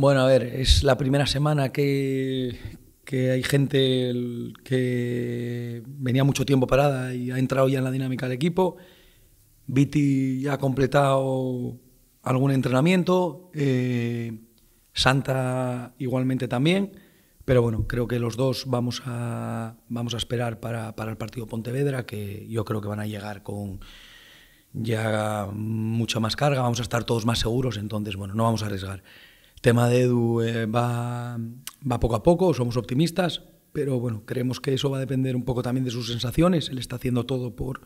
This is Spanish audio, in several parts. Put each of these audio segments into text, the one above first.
Bueno, a ver, es la primera semana que, hay gente que venía mucho tiempo parada y ha entrado ya en la dinámica del equipo. Viti ya ha completado algún entrenamiento, eh, Santa igualmente también, pero bueno, creo que los dos vamos a, vamos a esperar para, para el partido Pontevedra, que yo creo que van a llegar con ya mucha más carga, vamos a estar todos más seguros, entonces bueno, no vamos a arriesgar tema de Edu eh, va, poco a poco, somos optimistas, pero bueno, creemos que eso va a depender un poco también de sus sensaciones. Él está haciendo todo por,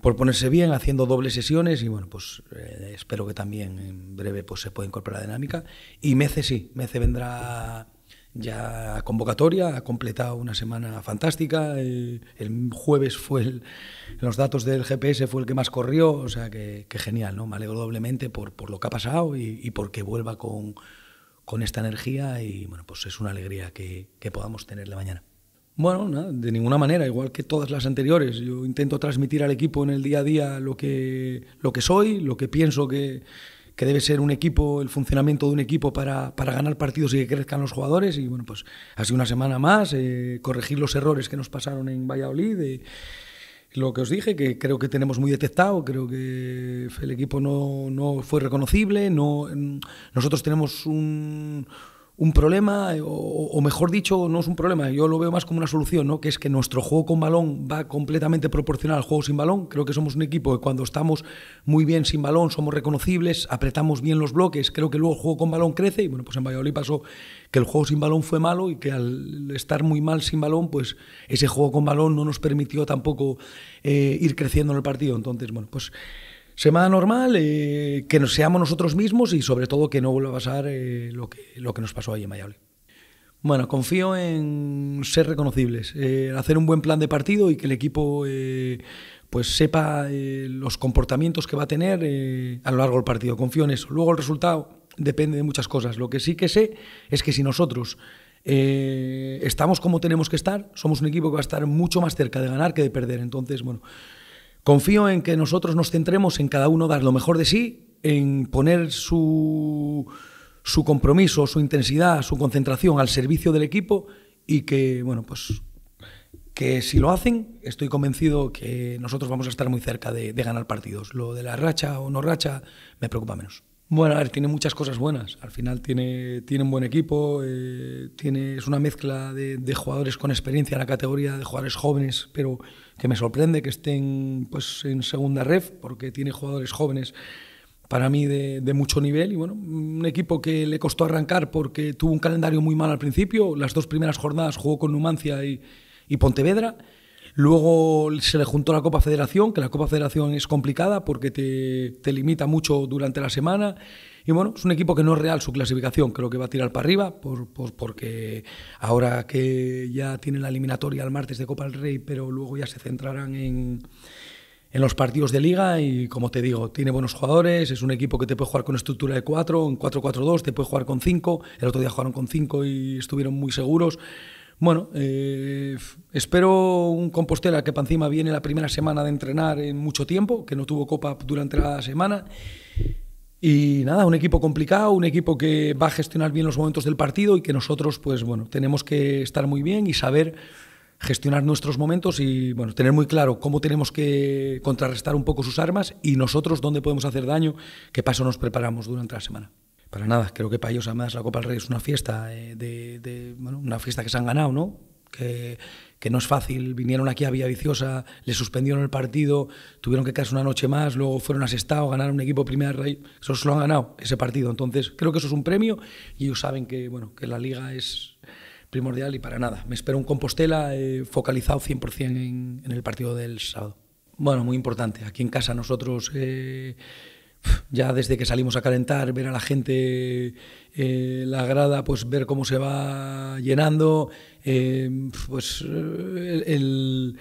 por ponerse bien, haciendo dobles sesiones y bueno, pues eh, espero que también en breve pues, se pueda incorporar la dinámica. Y Mece sí, Mece vendrá ya convocatoria, ha completado una semana fantástica. Eh, el, jueves fue el, los datos del GPS fue el que más corrió, o sea que, genial, ¿no? Me alegro doblemente por, lo que ha pasado y, porque vuelva con, esta energía y bueno, pues es una alegría que, podamos podamos la mañana. Bueno, de ninguna manera, igual que todas las anteriores. Yo intento transmitir al equipo en el día a día lo que soy, lo que pienso que, que debe ser un equipo, el funcionamiento de un equipo para, ganar partidos y que crezcan los jugadores. Y bueno, pues así una semana más, eh, corregir los errores que nos pasaron en Valladolid. Eh, lo que os dije, que creo que tenemos muy detectado, creo que el equipo no, no fue reconocible, no, mm, nosotros tenemos un un problema, eh, o, mejor dicho, no es un problema, yo lo veo más como una solución, ¿no? que es que nuestro juego con balón va completamente proporcional al juego sin balón. Creo que somos un equipo que cuando estamos muy bien sin balón somos reconocibles, apretamos bien los bloques, creo que luego el juego con balón crece y bueno, pues en Valladolid pasó que el juego sin balón fue malo y que al estar muy mal sin balón, pues ese juego con balón no nos permitió tampoco eh, ir creciendo en el partido. Entonces, bueno, pues semana normal, eh, que nos seamos nosotros mismos y sobre todo que no vuelva a pasar eh, lo, que, lo que nos pasó ahí en Valladolid. Bueno, confío en ser reconocibles, eh, hacer un buen plan de partido y que el equipo pues sepa los comportamientos que va a tener a lo largo del partido. Confío en eso. Luego el resultado depende de muchas cosas. Lo que sí que sé es que si nosotros estamos como tenemos que estar, somos un equipo que va a estar mucho más cerca de ganar que de perder. Entonces, bueno, Confío en que nosotros nos centremos en cada uno dar lo mejor de sí, en poner su, su compromiso, su intensidad, su concentración al servicio del equipo y que, bueno, pues que si lo hacen, estoy convencido que nosotros vamos a estar muy cerca de, de ganar partidos. Lo de la racha o no racha me preocupa menos. Bueno, a ver, tiene muchas cosas buenas. Al final tiene, tiene un buen equipo, eh, tiene, es una mezcla de, jugadores con experiencia en la categoría, de jugadores jóvenes, pero que me sorprende que estén pues, en segunda ref, porque tiene jugadores jóvenes para mí de, mucho nivel. Y bueno, un equipo que le costó arrancar porque tuvo un calendario muy mal al principio. Las dos primeras jornadas jugó con Numancia y Pontevedra. Luego se le juntó la Copa Federación, que la Copa Federación es complicada porque te, te limita mucho durante la semana. Y bueno, es un equipo que no es real su clasificación, creo que va a tirar para arriba, por, por, porque ahora que ya tiene la eliminatoria el martes de Copa del Rey, pero luego ya se centrarán en, en los partidos de liga y como te digo, tiene buenos jugadores, es un equipo que te puede jugar con estructura de 4, en 4-4-2, te puede jugar con 5, el otro día jugaron con 5 y estuvieron muy seguros. Bueno, eh, espero un Compostela que para encima viene la primera semana de entrenar en mucho tiempo, que no tuvo copa durante la semana. Y nada, un equipo complicado, un equipo que va a gestionar bien los momentos del partido y que nosotros, pues bueno, tenemos que estar muy bien y saber gestionar nuestros momentos y bueno, tener muy claro cómo tenemos que contrarrestar un poco sus armas y nosotros dónde podemos hacer daño, qué paso nos preparamos durante la semana para nada. Creo que para ellos además la Copa del Rey es una fiesta, eh, de, una fiesta que se han ganado, ¿no? Que, no es fácil. Vinieron aquí a Villa Viciosa, le suspendieron el partido, tuvieron que quedarse una noche más, luego fueron a Sestao, ganaron un equipo Primera Rey. Eso se lo han ganado, ese partido. Entonces, creo que eso es un premio y ellos saben que, bueno, que la liga es primordial y para nada. Me espero un Compostela eh, focalizado 100% en, en, el partido del sábado. Bueno, muy importante. Aquí en casa nosotros... Eh, ya desde que salimos a calentar, ver a la gente, eh, la grada, pues ver cómo se va llenando, eh, pues el,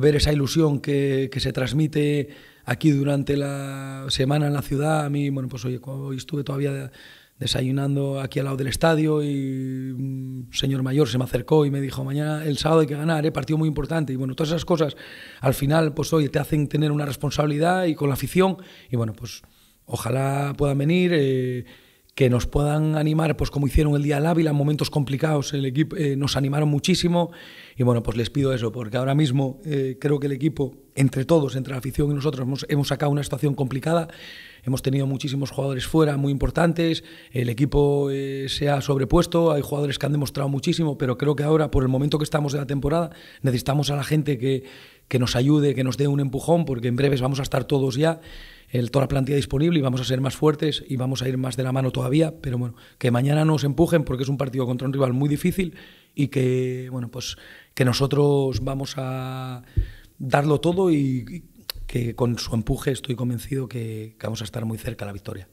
ver esa ilusión que, se transmite aquí durante la semana en la ciudad. A mí, bueno, pues hoy, estuve todavía desayunando aquí al lado del estadio y un señor mayor se me acercó y me dijo, mañana el sábado hay que ganar, ¿eh? partido muy importante. Y bueno, todas esas cosas al final, pues hoy te hacen tener una responsabilidad y con la afición. Y bueno, pues... Ojalá puedan venir, eh, que nos puedan animar, pues como hicieron el día del Ávila, en momentos complicados, el equipo eh, nos animaron muchísimo y bueno, pues les pido eso, porque ahora mismo eh, creo que el equipo, entre todos, entre la afición y nosotros, hemos, sacado una situación complicada, hemos tenido muchísimos jugadores fuera muy importantes, el equipo se ha sobrepuesto, hay jugadores que han demostrado muchísimo, pero creo que ahora, por el momento que estamos de la temporada, necesitamos a la gente que que nos ayude, que nos dé un empujón, porque en breves vamos a estar todos ya, el, toda la plantilla disponible y vamos a ser más fuertes y vamos a ir más de la mano todavía, pero bueno, que mañana nos empujen porque es un partido contra un rival muy difícil y que, bueno, pues que nosotros vamos a darlo todo y, que con su empuje estoy convencido que, que vamos a estar muy cerca a la victoria.